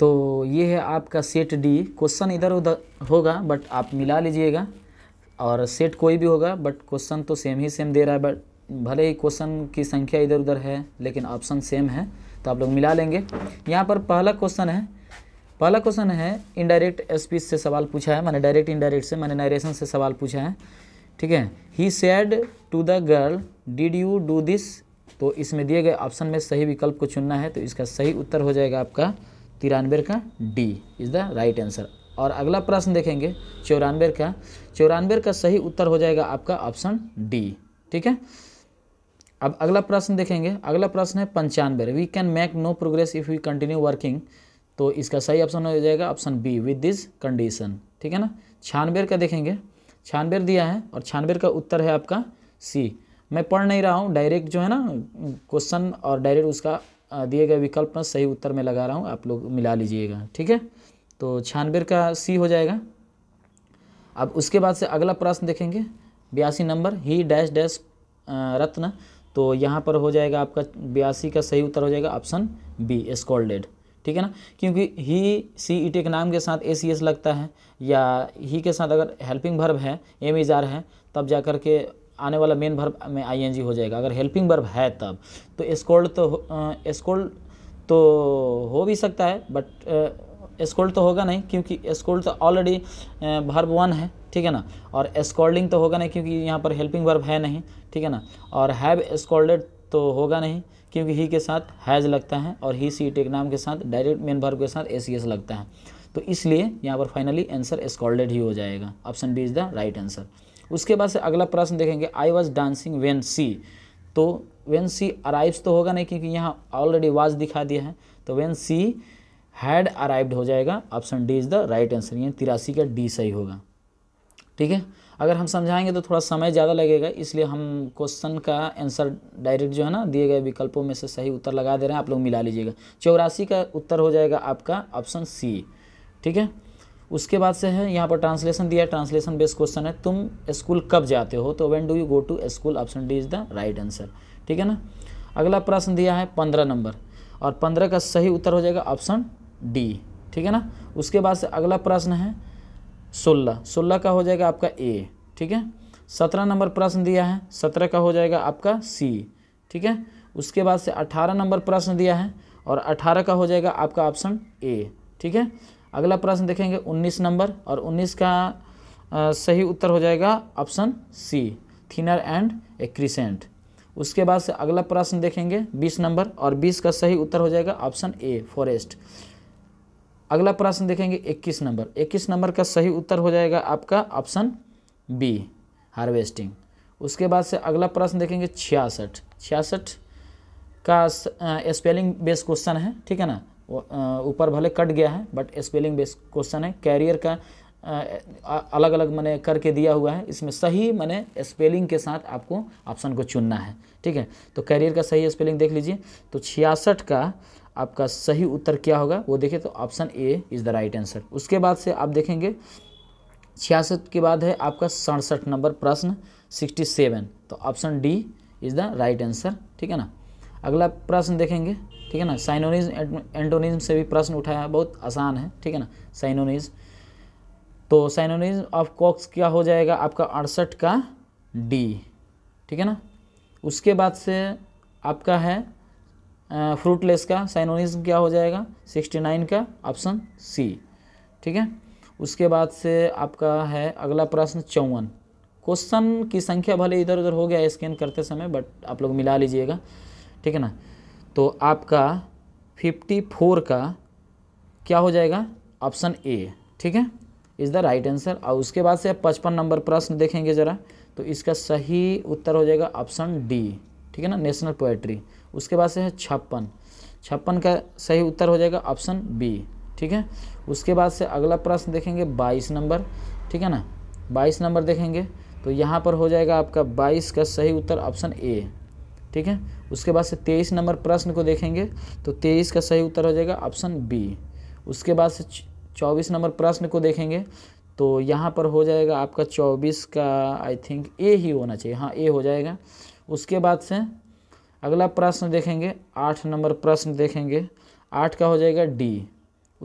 तो ये है आपका सेट डी क्वेश्चन इधर उधर होगा बट आप मिला लीजिएगा और सेट कोई भी होगा बट क्वेश्चन तो सेम ही सेम दे रहा है बट भले ही क्वेश्चन की संख्या इधर उधर है लेकिन ऑप्शन सेम है तो आप लोग मिला लेंगे यहाँ पर पहला क्वेश्चन है पहला क्वेश्चन है इनडायरेक्ट स्पीच से सवाल पूछा है मैंने डायरेक्ट इनडायरेक्ट से मैंने नरेशन से सवाल पूछा है ठीक है he said to the girl did you do this तो इसमें दिए गए ऑप्शन में सही विकल्प को चुनना है तो इसका सही उत्तर हो जाएगा आपका तिरानवे का D is the right answer और अगला प्रश्न देखेंगे चौरानवे का चौरानवे का सही उत्तर हो जाएगा आपका ऑप्शन डी ठीक है अब अगला प्रश्न देखेंगे अगला प्रश्न है पंचानवे we can make no progress if we continue working तो इसका सही ऑप्शन हो जाएगा option B with this condition ठीक है ना छानबे का देखेंगे छानबेर दिया है और छानबे का उत्तर है आपका सी मैं पढ़ नहीं रहा हूँ डायरेक्ट जो है ना क्वेश्चन और डायरेक्ट उसका दिए गए विकल्प में सही उत्तर में लगा रहा हूँ आप लोग मिला लीजिएगा ठीक है तो छानबे का सी हो जाएगा अब उसके बाद से अगला प्रश्न देखेंगे बयासी नंबर ही डैश डैश रत्न तो यहाँ पर हो जाएगा आपका बयासी का सही उत्तर हो जाएगा ऑप्शन बी स्कॉल्डेड ठीक है ना क्योंकि ही सी ई टी के नाम के साथ ए सी एस लगता है या ही के साथ अगर हेल्पिंग भर्ब है एम इज़ार e है तब जा कर के आने वाला मेन भर्ब में आईएनजी हो जाएगा अगर हेल्पिंग वर्ब है तब तो एस्कोल्ड तो एस्कोल्ड तो हो भी सकता है बट एस्कोल्ड तो होगा नहीं क्योंकि एस्कोल्ड तो ऑलरेडी भर्ब वन है ठीक है ना और एस्कॉल्डिंग तो होगा नहीं क्योंकि यहाँ पर हेल्पिंग वर्ब है नहीं ठीक है ना और हैव एस्कॉल्डेड तो होगा नहीं क्योंकि ही के साथ हैज़ लगता है और ही सी टेक नाम के साथ डायरेक्ट मेन भर्व के साथ एस e लगता है तो इसलिए यहाँ पर फाइनली आंसर एस्कॉल्डेड ही हो जाएगा option B is the right answer उसके बाद से अगला प्रश्न देखेंगे I was dancing when she तो वेन सी अराइव्स तो होगा नहीं क्योंकि यहाँ ऑलरेडी वाज दिखा दिया है तो वेन सी हैड अराइव्ड हो जाएगा option D is the right answer यानी तिरासी का डी सही होगा ठीक है अगर हम समझाएंगे तो थोड़ा समय ज़्यादा लगेगा इसलिए हम क्वेश्चन का आंसर डायरेक्ट जो है ना दिए गए विकल्पों में से सही उत्तर लगा दे रहे हैं आप लोग मिला लीजिएगा चौरासी का उत्तर हो जाएगा आपका ऑप्शन सी ठीक है उसके बाद से है यहाँ पर ट्रांसलेशन दिया ट्रांसलेशन बेस्ड क्वेश्चन है तुम स्कूल कब जाते हो तो when do you go to school option D is the right answer ठीक है ना अगला प्रश्न दिया है पंद्रह नंबर और पंद्रह का सही उत्तर हो जाएगा ऑप्शन डी ठीक है ना उसके बाद से अगला प्रश्न है सोलह सोलह का हो जाएगा आपका ए ठीक है सत्रह नंबर प्रश्न दिया है सत्रह का हो जाएगा आपका सी ठीक है उसके बाद से अठारह नंबर प्रश्न दिया है और अठारह का हो जाएगा आपका ऑप्शन ए ठीक है अगला प्रश्न देखेंगे 19 नंबर और 19 का आ, सही उत्तर हो जाएगा ऑप्शन सी थिनर एंड एक्रीसेंट उसके बाद से अगला प्रश्न देखेंगे 20 नंबर और 20 का सही उत्तर हो जाएगा ऑप्शन ए फॉरेस्ट अगला प्रश्न देखेंगे 21 नंबर 21 नंबर का सही उत्तर हो जाएगा आपका ऑप्शन बी हार्वेस्टिंग उसके बाद से अगला प्रश्न देखेंगे छियासठ छियासठ का स्पेलिंग बेस्ड क्वेश्चन है ठीक है ना ऊपर भले कट गया है बट स्पेलिंग बेस क्वेश्चन है कैरियर का आ, अलग अलग मैंने करके दिया हुआ है इसमें सही मैंने स्पेलिंग के साथ आपको ऑप्शन को चुनना है ठीक है तो कैरियर का सही स्पेलिंग देख लीजिए तो छियासठ का आपका सही उत्तर क्या होगा वो देखिए तो option A is the right answer उसके बाद से आप देखेंगे छियासठ के बाद है आपका सड़सठ नंबर प्रश्न सिक्सटी सेवन तो option D is the right answer ठीक है ना अगला प्रश्न देखेंगे ठीक है ना साइनोनिज एंटोनिज्म से भी प्रश्न उठाया बहुत आसान है ठीक है ना साइनोनिज तो साइनोनिज ऑफ कॉक्स क्या हो जाएगा आपका अड़सठ का डी ठीक है ना उसके बाद से आपका है फ्रूटलेस का साइनोनिज्म क्या हो जाएगा सिक्सटी नाइन का ऑप्शन सी ठीक है उसके बाद से आपका है अगला प्रश्न चौवन क्वेश्चन की संख्या भले इधर उधर हो गया स्कैन करते समय बट आप लोग मिला लीजिएगा ठीक है ना तो आपका 54 का क्या हो जाएगा ऑप्शन ए ठीक है इज़ द राइट आंसर और उसके बाद से आप पचपन नंबर प्रश्न देखेंगे ज़रा तो इसका सही उत्तर हो जाएगा ऑप्शन डी ठीक है ना नेशनल पोएट्री उसके बाद से है छप्पन छप्पन का सही उत्तर हो जाएगा ऑप्शन बी ठीक है उसके बाद से अगला प्रश्न देखेंगे बाईस नंबर ठीक है ना बाईस नंबर देखेंगे तो यहाँ पर हो जाएगा आपका बाईस का सही उत्तर ऑप्शन ए ठीक है उसके बाद से तेईस नंबर प्रश्न को देखेंगे तो तेईस का सही उत्तर हो जाएगा ऑप्शन बी उसके बाद से चौबीस नंबर प्रश्न को देखेंगे तो यहाँ पर हो जाएगा आपका चौबीस का आई थिंक ए ही होना चाहिए हाँ ए हो जाएगा उसके बाद से अगला प्रश्न देखेंगे आठ नंबर प्रश्न देखेंगे आठ का हो जाएगा डी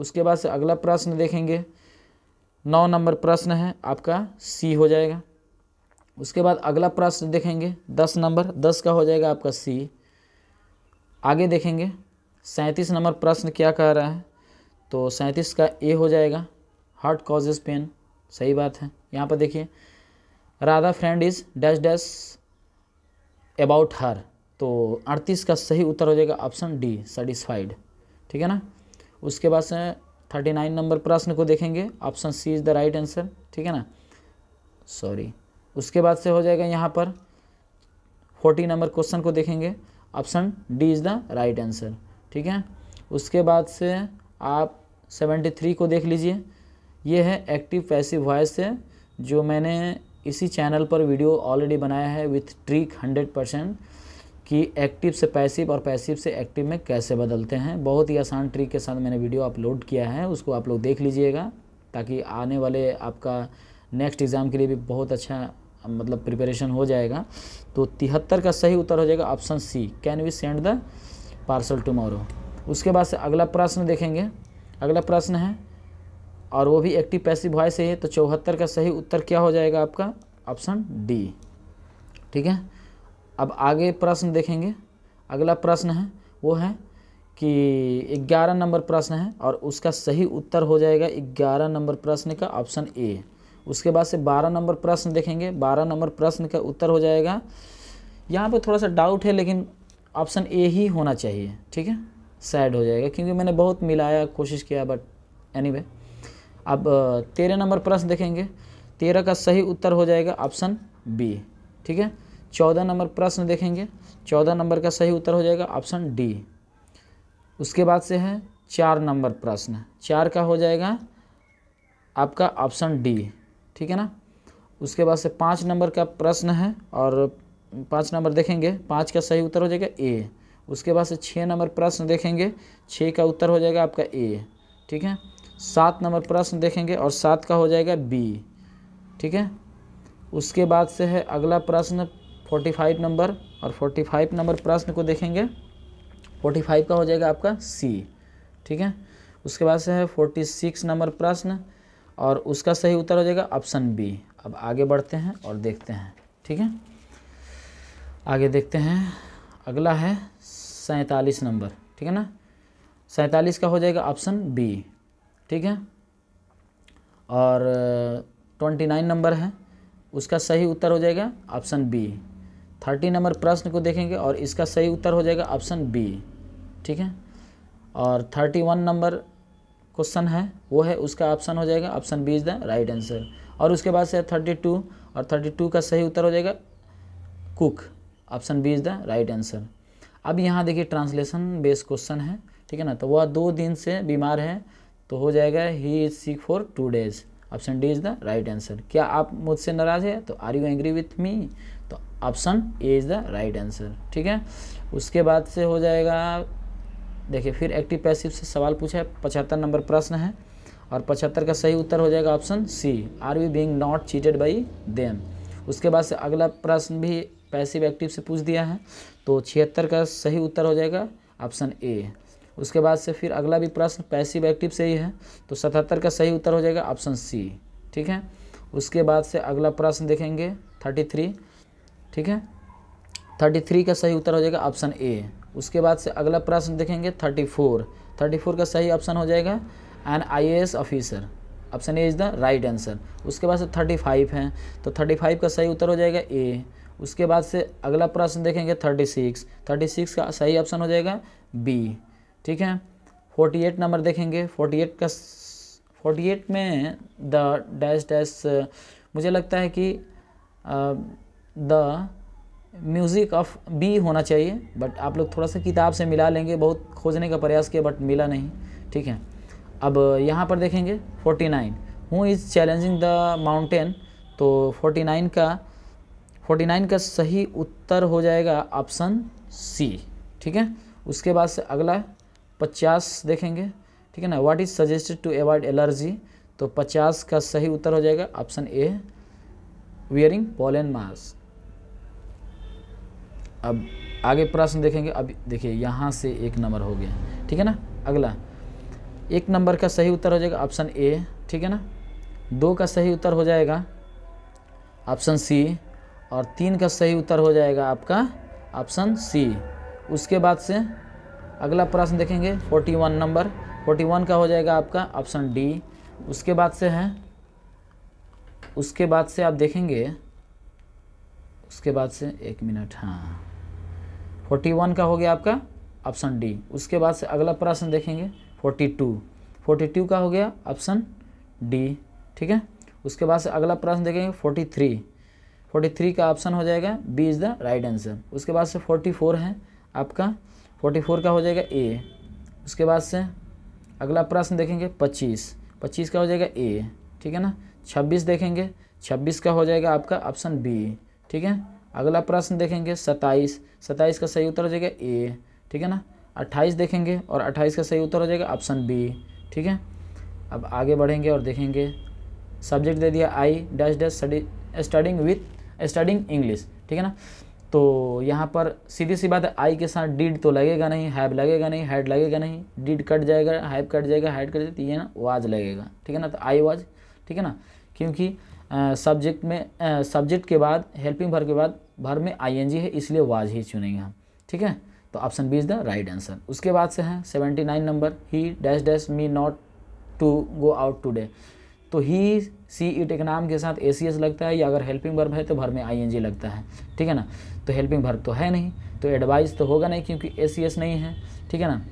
उसके बाद से अगला प्रश्न देखेंगे नौ नंबर प्रश्न है आपका सी हो जाएगा उसके बाद अगला प्रश्न देखेंगे दस नंबर दस का हो जाएगा आपका सी आगे देखेंगे सैंतीस नंबर प्रश्न क्या कह रहा है तो सैंतीस का ए हो जाएगा हार्ट कॉजेज पेन सही बात है यहाँ पर देखिए Radha friend is dash dash about her तो अड़तीस का सही उत्तर हो जाएगा ऑप्शन डी सेटिस्फाइड ठीक है ना उसके बाद से थर्टी नाइन नंबर प्रश्न को देखेंगे option C is the right answer ठीक है ना सॉरी उसके बाद से हो जाएगा यहाँ पर फोर्टी नंबर क्वेश्चन को देखेंगे option D is the right answer ठीक है उसके बाद से आप सेवेंटी थ्री को देख लीजिए ये है एक्टिव पैसिव वॉइस से जो मैंने इसी चैनल पर वीडियो ऑलरेडी बनाया है विथ ट्रिक हंड्रेड परसेंट कि एक्टिव से पैसिव और पैसिव से एक्टिव में कैसे बदलते हैं बहुत ही आसान ट्रिक के साथ मैंने वीडियो अपलोड किया है उसको आप लोग देख लीजिएगा ताकि आने वाले आपका नेक्स्ट एग्ज़ाम के लिए भी बहुत अच्छा मतलब प्रिपरेशन हो जाएगा तो तिहत्तर का सही उत्तर हो जाएगा option C can we send the parcel tomorrow उसके बाद से अगला प्रश्न देखेंगे अगला प्रश्न है और वो भी एक्टिव पैसिव वॉइस है तो चौहत्तर का सही उत्तर क्या हो जाएगा आपका ऑप्शन डी ठीक है अब आगे प्रश्न देखेंगे अगला प्रश्न है वो है कि 11 नंबर प्रश्न है और उसका सही उत्तर हो जाएगा 11 नंबर प्रश्न का ऑप्शन ए उसके बाद से बारह नंबर प्रश्न देखेंगे बारह नंबर प्रश्न का उत्तर हो जाएगा यहाँ पर थोड़ा सा डाउट है लेकिन ऑप्शन ए ही होना चाहिए ठीक है सैड हो जाएगा क्योंकि मैंने बहुत मिलाया कोशिश किया बट एनी वे अब तेरह नंबर प्रश्न देखेंगे तेरह का सही उत्तर हो जाएगा ऑप्शन बी ठीक है चौदह नंबर प्रश्न देखेंगे चौदह नंबर का सही उत्तर हो जाएगा ऑप्शन डी उसके बाद से है चार नंबर प्रश्न चार का हो जाएगा आपका ऑप्शन डी ठीक है ना उसके बाद से पाँच नंबर का प्रश्न है और पाँच नंबर देखेंगे पाँच का सही उत्तर हो जाएगा ए उसके बाद से छः नंबर प्रश्न देखेंगे छः का उत्तर हो जाएगा आपका ए ठीक है सात नंबर प्रश्न देखेंगे और सात का हो जाएगा बी ठीक है उसके बाद से है अगला प्रश्न फोर्टी फाइव नंबर और फोर्टी फाइव नंबर प्रश्न को देखेंगे फोर्टी फाइव का हो जाएगा आपका सी ठीक है उसके बाद से है फोर्टी सिक्स नंबर प्रश्न और उसका सही उत्तर हो जाएगा ऑप्शन बी अब आगे बढ़ते हैं और देखते हैं ठीक है आगे देखते हैं अगला है सैंतालीस नंबर ठीक है ना सैंतालीस का हो जाएगा ऑप्शन बी ठीक है और ट्वेंटी नाइन नंबर है उसका सही उत्तर हो जाएगा ऑप्शन बी थर्टी नंबर प्रश्न को देखेंगे और इसका सही उत्तर हो जाएगा ऑप्शन बी ठीक है और थर्टी वन नंबर क्वेश्चन है वो है उसका ऑप्शन हो जाएगा option B is the right answer और उसके बाद से थर्टी टू और थर्टी टू का सही उत्तर हो जाएगा कुक option B is the right answer अब यहाँ देखिए ट्रांसलेशन बेस्ड क्वेश्चन है ठीक है ना तो वह दो दिन से बीमार है तो हो जाएगा he is sick for two days option D is the right answer क्या आप मुझसे नाराज़ है तो are you angry with me तो option A is the right answer ठीक है उसके बाद से हो जाएगा देखिए फिर एक्टिव पैसिव से सवाल पूछा है पचहत्तर नंबर प्रश्न है और पचहत्तर का सही उत्तर हो जाएगा option C are we being not cheated by them उसके बाद से अगला प्रश्न भी पैसिव एक्टिव से पूछ दिया है तो छिहत्तर का सही उत्तर हो जाएगा ऑप्शन ए उसके बाद से फिर अगला भी प्रश्न पैसिव एक्टिव से ही है तो सतहत्तर का सही उत्तर हो जाएगा ऑप्शन सी ठीक है उसके बाद से अगला प्रश्न देखेंगे थर्टी थ्री ठीक है थर्टी थ्री का सही उत्तर हो जाएगा ऑप्शन ए उसके बाद से अगला प्रश्न देखेंगे थर्टी फोर थर्टी फोर का सही ऑप्शन हो जाएगा an I officer option A is the right answer उसके बाद से थर्टी फाइव है तो थर्टी फाइव का सही उत्तर हो जाएगा ए उसके बाद से अगला प्रश्न देखेंगे थर्टी सिक्स थर्टी सिक्स का सही ऑप्शन हो जाएगा बी ठीक है फोर्टी एट नंबर देखेंगे फोर्टी एट का फोर्टी एट में द डैश डैश मुझे लगता है कि द म्यूज़िक ऑफ बी होना चाहिए बट आप लोग थोड़ा सा किताब से मिला लेंगे बहुत खोजने का प्रयास किया बट मिला नहीं ठीक है अब यहाँ पर देखेंगे 49 nine who is challenging the mountain तो 49 का 49 का सही उत्तर हो जाएगा ऑप्शन सी ठीक है उसके बाद से अगला 50 देखेंगे ठीक है ना what is suggested to avoid allergy तो 50 का सही उत्तर हो जाएगा option A wearing pollen mask अब आगे प्रश्न देखेंगे अब देखिए यहाँ से एक नंबर हो गया ठीक है ना अगला एक नंबर का सही उत्तर हो जाएगा ऑप्शन ए ठीक है ना दो का सही उत्तर हो जाएगा ऑप्शन सी और तीन का सही उत्तर हो जाएगा आपका ऑप्शन सी उसके बाद से अगला प्रश्न देखेंगे forty one number forty one का हो जाएगा आपका ऑप्शन डी उसके बाद से है उसके बाद से आप देखेंगे उसके बाद से एक मिनट हाँ फोर्टी वन का हो गया आपका ऑप्शन डी उसके बाद से अगला प्रश्न देखेंगे फोर्टी टू फोर्टी टू का हो गया ऑप्शन डी ठीक है उसके बाद से अगला प्रश्न देखेंगे फोर्टी थ्री फोर्टी थ्री का ऑप्शन हो जाएगा B is the right answer उसके बाद से फोर्टी फोर है आपका फोर्टी फोर का हो जाएगा ए उसके बाद से अगला प्रश्न देखेंगे पच्चीस पच्चीस का हो जाएगा ए ठीक है ना छब्बीस देखेंगे छब्बीस का हो जाएगा आपका ऑप्शन बी ठीक है अगला प्रश्न देखेंगे सत्ताईस सत्ताईस का सही उत्तर हो जाएगा ए ठीक है ना अट्ठाईस देखेंगे और अट्ठाईस का सही उत्तर हो जाएगा ऑप्शन बी ठीक है अब आगे बढ़ेंगे और देखेंगे सब्जेक्ट दे दिया I dash dash studying with studying English ठीक है ना तो यहाँ पर सीधी सी बात है आई के साथ डीड तो लगेगा नहीं हैब लगेगा नहीं हैड लगेगा नहीं डीड कट जाएगा हैब कट जाएगा हैड कट जाएगा तो ये ना वाज लगेगा ठीक है ना तो आई वाज ठीक है ना क्योंकि सब्जेक्ट में सब्जेक्ट के बाद हेल्पिंग भर के बाद भर में आईएनजी है इसलिए वाज ही चुनेंगे हम ठीक है तो option B is the right answer उसके बाद से है seventy nine number he dash dash me not to go out today तो ही सी इट एक नाम के साथ ए सी एस लगता है या अगर हेल्पिंग वर्ब है तो भर में आई एन जी लगता है ठीक है ना तो हेल्पिंग वर्ब तो है नहीं तो एडवाइस तो होगा नहीं क्योंकि ए सी एस नहीं है ठीक है ना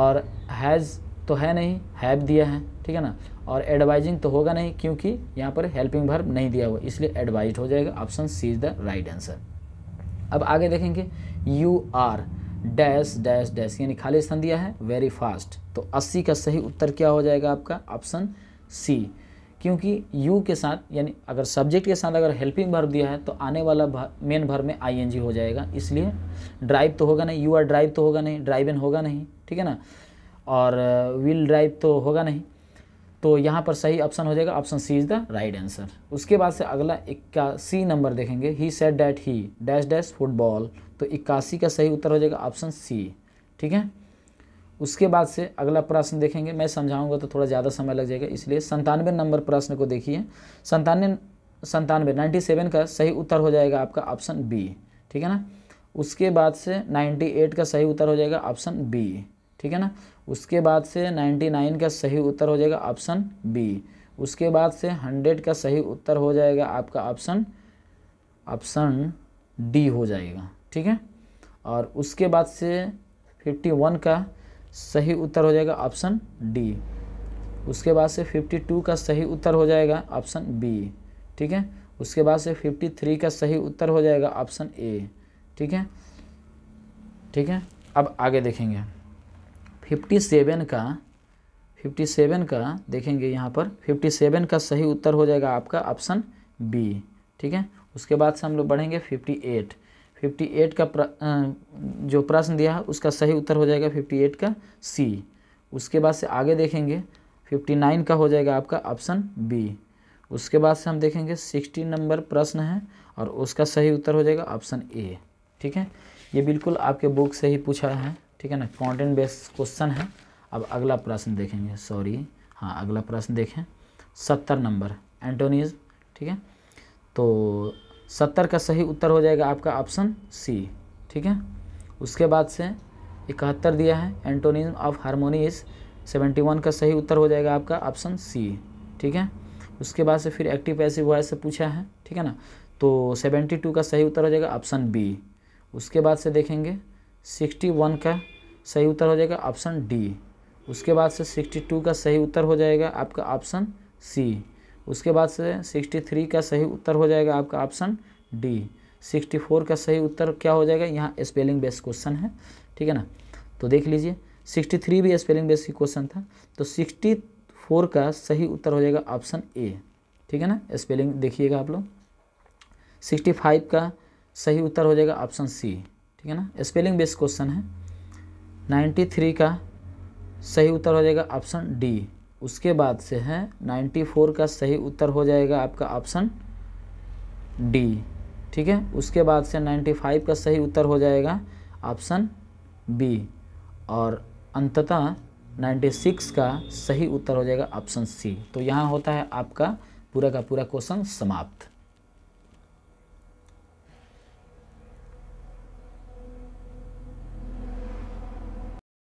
और हैज़ तो है नहीं हैव दिया है ठीक है ना और एडवाइजिंग तो होगा नहीं क्योंकि यहाँ पर हेल्पिंग भर नहीं दिया हुआ इसलिए एडवाइज हो जाएगा option C is the right answer अब आगे देखेंगे you are dash dash dash यानी खाली स्थान दिया है वेरी फास्ट तो 80 का सही उत्तर क्या हो जाएगा आपका ऑप्शन सी क्योंकि यू के साथ यानी अगर सब्जेक्ट के साथ अगर हेल्पिंग भर दिया है तो आने वाला मेन भर में आईएनजी हो जाएगा इसलिए ड्राइव तो होगा नहीं यू आर ड्राइव तो होगा नहीं ड्राइव इन होगा नहीं ठीक है ना और व्हील uh, ड्राइव तो होगा नहीं तो यहाँ पर सही ऑप्शन हो जाएगा option C is the right answer उसके बाद से अगला इक्यासी नंबर देखेंगे he set that he dash dash football तो इक्यासी का सही उत्तर हो जाएगा ऑप्शन सी ठीक है उसके बाद से अगला प्रश्न देखेंगे मैं समझाऊंगा तो थोड़ा ज़्यादा समय लग जाएगा इसलिए संतानवे नंबर प्रश्न को देखिए संतानवे संतानवे नाइन्टी सेवन का सही उत्तर हो जाएगा आपका ऑप्शन बी ठीक है ना उसके बाद से नाइन्टी एट का सही उत्तर हो जाएगा ऑप्शन बी ठीक है ना उसके बाद से 99 का सही उत्तर हो जाएगा ऑप्शन बी उसके बाद से 100 का सही उत्तर हो जाएगा आपका ऑप्शन ऑप्शन डी हो जाएगा ठीक है और उसके बाद से 51 का सही उत्तर हो जाएगा ऑप्शन डी उसके बाद से 52 का सही उत्तर हो जाएगा ऑप्शन बी ठीक है उसके बाद से 53 का सही उत्तर हो जाएगा ऑप्शन ए ठीक है ठीक है अब आगे देखेंगे फिफ्टी सेवन का फिफ्टी सेवन का देखेंगे यहाँ पर फिफ्टी सेवन का सही उत्तर हो जाएगा आपका ऑप्शन बी ठीक है उसके बाद से हम लोग बढ़ेंगे फिफ्टी एट फिफ्टी एट का प्र, जो प्रश्न दिया है उसका सही उत्तर हो जाएगा फिफ्टी एट का सी उसके बाद से आगे देखेंगे फिफ्टी नाइन का हो जाएगा आपका ऑप्शन बी उसके बाद से हम देखेंगे सिक्सटी नंबर प्रश्न है और उसका सही उत्तर हो जाएगा ऑप्शन ए ठीक है ये बिल्कुल आपके बुक से ही पूछा है ठीक है ना कॉन्टेंट बेस्ड क्वेश्चन है अब अगला प्रश्न देखेंगे सॉरी हाँ अगला प्रश्न देखें सत्तर नंबर एंटोनिज ठीक है तो सत्तर का सही उत्तर हो जाएगा आपका ऑप्शन सी ठीक है उसके बाद से इकहत्तर दिया है antonyms of harmonies seventy one का सही उत्तर हो जाएगा आपका ऑप्शन सी ठीक है उसके बाद से फिर एक्टिव पैसिव वॉयस से पूछा है ठीक है ना तो सेवेंटी टू का सही उत्तर हो जाएगा ऑप्शन बी उसके बाद से देखेंगे सिक्सटी वन का सही उत्तर हो जाएगा ऑप्शन डी उसके बाद से सिक्सटी टू का सही उत्तर हो जाएगा आपका ऑप्शन सी उसके बाद से सिक्सटी थ्री का सही उत्तर हो जाएगा आपका ऑप्शन डी सिक्सटी फोर का सही उत्तर क्या हो जाएगा यहाँ स्पेलिंग बेस्ड क्वेश्चन है ठीक है ना तो देख लीजिए सिक्सटी थ्री भी स्पेलिंग बेस्ड क्वेश्चन था तो सिक्सटी फोर का सही उत्तर हो जाएगा ऑप्शन ए ठीक है ना स्पेलिंग देखिएगा आप लोग सिक्सटी फाइव का सही उत्तर हो जाएगा ऑप्शन सी ठीक है ना स्पेलिंग बेस क्वेश्चन है 93 का सही उत्तर हो जाएगा ऑप्शन डी उसके बाद से है 94 का सही उत्तर हो जाएगा आपका ऑप्शन डी ठीक है उसके बाद से 95 का सही उत्तर हो जाएगा ऑप्शन बी और अंततः 96 का सही उत्तर हो जाएगा ऑप्शन सी तो यहाँ होता है आपका पूरा का पूरा क्वेश्चन समाप्त